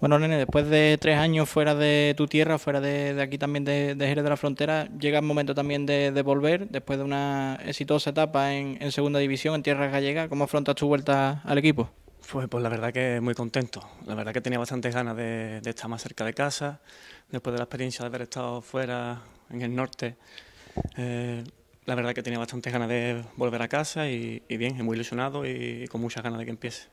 Bueno, nene, después de tres años fuera de tu tierra, fuera de, aquí también de, de, Jerez de la Frontera, llega el momento también de, volver, después de una exitosa etapa en, Segunda División, en tierra gallega. ¿Cómo afrontas tu vuelta al equipo? Pues, pues, la verdad que muy contento. La verdad que tenía bastantes ganas de, estar más cerca de casa. Después de la experiencia de haber estado fuera en el norte, eh, la verdad que tenía bastantes ganas de volver a casa y, y bien, muy ilusionado y con muchas ganas de que empiece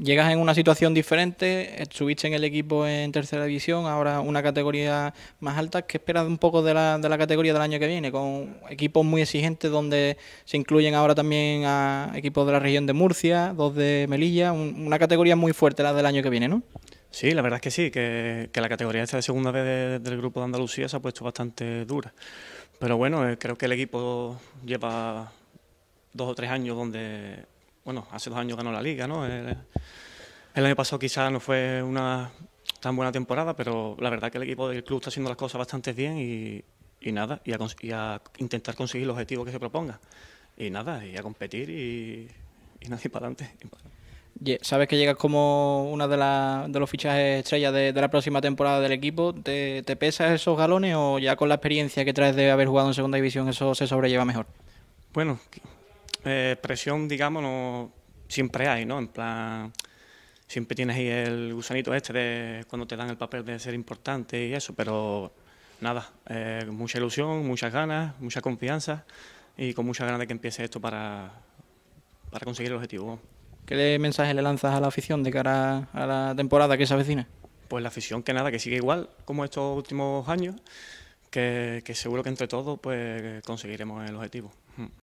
llegas en una situación diferente, eh, subiste en el equipo en tercera división, ahora una categoría más alta. ¿Qué esperas un poco de la, categoría del año que viene? Con equipos muy exigentes donde se incluyen ahora también a equipos de la región de Murcia, dos de Melilla, una categoría muy fuerte la del año que viene, ¿no? Sí, la verdad es que sí, que, la categoría esta de segunda vez del grupo de Andalucía se ha puesto bastante dura. Pero bueno, eh, creo que el equipo lleva dos o tres años donde bueno, hace dos años ganó la liga, ¿no? Eh, el, año pasado quizá no fue una tan buena temporada, pero la verdad que el equipo del club está haciendo las cosas bastante bien y, nada, y a, intentar conseguir el objetivo que se proponga. Y nada, y a competir y, nada, y para adelante. sabes que llegas como una de, los fichajes estrellas de, la próxima temporada del equipo. ¿Te, ¿Te pesas esos galones o ya con la experiencia que traes de haber jugado en segunda división eso se sobrelleva mejor? Bueno, eh, presión, digamos, siempre hay, ¿no? En plan, siempre tienes ahí el gusanito este de cuando te dan el papel de ser importante y eso, pero nada, eh, mucha ilusión, muchas ganas, mucha confianza y con muchas ganas de que empiece esto para, para conseguir el objetivo. ¿Qué mensaje le lanzas a la afición de cara a la temporada que se avecina? Pues la afición que nada, que sigue igual como estos últimos años, que, seguro que entre todos pues conseguiremos el objetivo. Hmm.